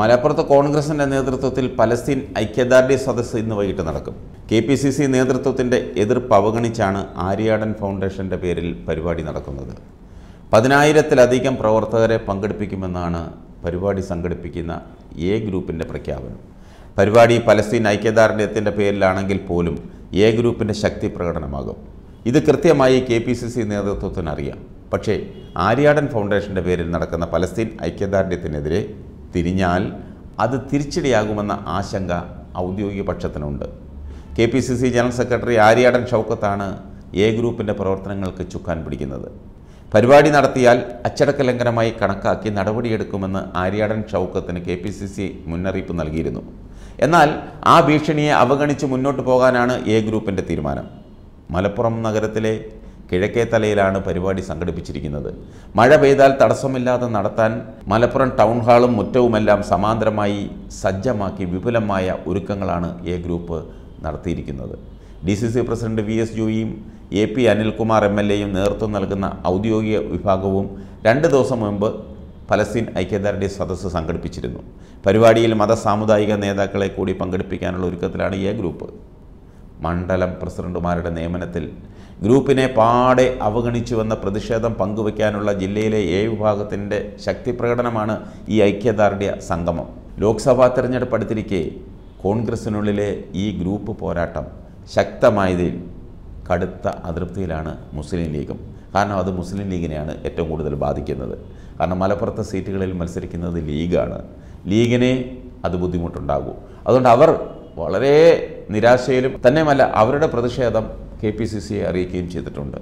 മലപ്പുറത്ത് കോൺഗ്രസിൻ്റെ നേതൃത്വത്തിൽ പലസ്തീൻ ഐക്യദാർഢ്യ സദസ്സ് ഇന്ന് വൈകിട്ട് നടക്കും കെ പി സി സി നേതൃത്വത്തിൻ്റെ എതിർപ്പ് അവഗണിച്ചാണ് ആര്യാടൻ ഫൗണ്ടേഷൻ്റെ പേരിൽ പരിപാടി നടക്കുന്നത് പതിനായിരത്തിലധികം പ്രവർത്തകരെ പങ്കെടുപ്പിക്കുമെന്നാണ് പരിപാടി സംഘടിപ്പിക്കുന്ന എ ഗ്രൂപ്പിൻ്റെ പ്രഖ്യാപനം പരിപാടി പലസ്തീൻ ഐക്യദാർഢ്യത്തിൻ്റെ പേരിലാണെങ്കിൽ പോലും എ ഗ്രൂപ്പിൻ്റെ ശക്തി പ്രകടനമാകും ഇത് കൃത്യമായി കെ പി സി സി നേതൃത്വത്തിനറിയാം പക്ഷേ ആര്യാടൻ ഫൗണ്ടേഷൻ്റെ പേരിൽ നടക്കുന്ന പലസ്തീൻ ഐക്യദാർഢ്യത്തിനെതിരെ തിരിഞ്ഞാൽ അത് തിരിച്ചടിയാകുമെന്ന ആശങ്ക ഔദ്യോഗിക പക്ഷത്തിനുണ്ട് K P C C general secretary Aryadan ഷൗക്കത്താണ് എ ഗ്രൂപ്പിൻ്റെ പ്രവർത്തനങ്ങൾക്ക് ചുക്കാൻ പിടിക്കുന്നത് പരിപാടി നടത്തിയാൽ അച്ചടക്ക ലംഘനമായി കണക്കാക്കി നടപടിയെടുക്കുമെന്ന് ആര്യാടൻ ഷൗക്കത്തിന് കെ പി സി സി മുന്നറിയിപ്പ് നൽകിയിരുന്നു എന്നാൽ ആ ഭീഷണിയെ അവഗണിച്ച് മുന്നോട്ട് പോകാനാണ് എ ഗ്രൂപ്പിൻ്റെ തീരുമാനം മലപ്പുറം നഗരത്തിലെ കിഴക്കേ തലയിലാണ് പരിപാടി സംഘടിപ്പിച്ചിരിക്കുന്നത് മഴ പെയ്താൽ തടസ്സമില്ലാതെ നടത്താൻ മലപ്പുറം ടൗൺ ഹാളും മുറ്റവുമെല്ലാം സമാന്തരമായി സജ്ജമാക്കി വിപുലമായ ഒരുക്കങ്ങളാണ് എ ഗ്രൂപ്പ് നടത്തിയിരിക്കുന്നത് D C C president V S ജോയിയും A P Anilkumar M L എയും നേതൃത്വം നൽകുന്ന ഔദ്യോഗിക വിഭാഗവും രണ്ട് ദിവസം മുമ്പ് ഫലസ്തീൻ ഐക്യദാർഢ്യ സദസ്സ് സംഘടിപ്പിച്ചിരുന്നു പരിപാടിയിൽ മത സാമുദായിക നേതാക്കളെ കൂടി പങ്കെടുപ്പിക്കാനുള്ള ഒരുക്കത്തിലാണ് എ ഗ്രൂപ്പ് മണ്ഡലം പ്രസിഡന്റുമാരുടെ നിയമനത്തിൽ ഗ്രൂപ്പിനെ പാടെ വന്ന പ്രതിഷേധം പങ്കുവയ്ക്കാനുള്ള ജില്ലയിലെ എ വിഭാഗത്തിൻ്റെ ശക്തിപ്രകടനമാണ് ഈ ഐക്യദാർഢ്യ സംഗമം ലോക്സഭാ തെരഞ്ഞെടുപ്പ് അടുത്തിരിക്കെ കോൺഗ്രസിനുള്ളിലെ ഈ ഗ്രൂപ്പ് പോരാട്ടം ശക്തമായതിൽ കടുത്ത അതൃപ്തിയിലാണ് മുസ്ലിം ലീഗും കാരണം അത് മുസ്ലിം ലീഗിനെയാണ് ഏറ്റവും കൂടുതൽ ബാധിക്കുന്നത് കാരണം മലപ്പുറത്തെ സീറ്റുകളിൽ മത്സരിക്കുന്നത് ലീഗാണ് ലീഗിനെ അത് ബുദ്ധിമുട്ടുണ്ടാകും അതുകൊണ്ട് അവർ വളരെ നിരാശയിലും തന്നെയുമല്ല അവരുടെ പ്രതിഷേധം കെ പി സി സിയെ അറിയിക്കുകയും ചെയ്തിട്ടുണ്ട്